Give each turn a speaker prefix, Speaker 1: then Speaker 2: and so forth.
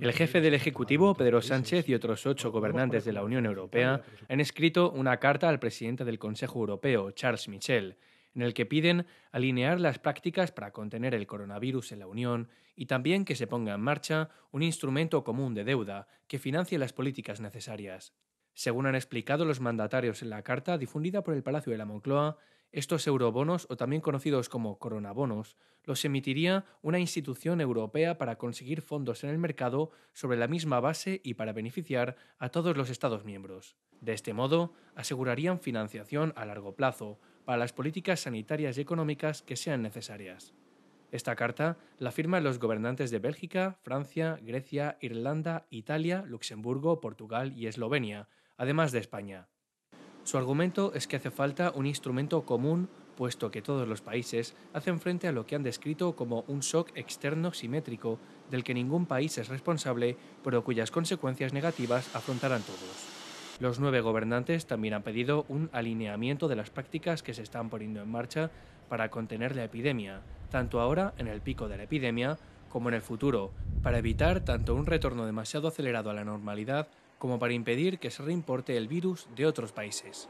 Speaker 1: El jefe del Ejecutivo, Pedro Sánchez, y otros ocho gobernantes de la Unión Europea han escrito una carta al presidente del Consejo Europeo, Charles Michel, en el que piden alinear las prácticas para contener el coronavirus en la Unión y también que se ponga en marcha un instrumento común de deuda que financie las políticas necesarias. Según han explicado los mandatarios en la carta difundida por el Palacio de la Moncloa, estos eurobonos, o también conocidos como coronabonos, los emitiría una institución europea para conseguir fondos en el mercado sobre la misma base y para beneficiar a todos los Estados miembros. De este modo, asegurarían financiación a largo plazo para las políticas sanitarias y económicas que sean necesarias. Esta carta la firman los gobernantes de Bélgica, Francia, Grecia, Irlanda, Italia, Luxemburgo, Portugal y Eslovenia, además de España. Su argumento es que hace falta un instrumento común, puesto que todos los países hacen frente a lo que han descrito como un shock externo simétrico del que ningún país es responsable, pero cuyas consecuencias negativas afrontarán todos. Los nueve gobernantes también han pedido un alineamiento de las prácticas que se están poniendo en marcha para contener la epidemia, tanto ahora, en el pico de la epidemia, como en el futuro, para evitar tanto un retorno demasiado acelerado a la normalidad como para impedir que se reimporte el virus de otros países.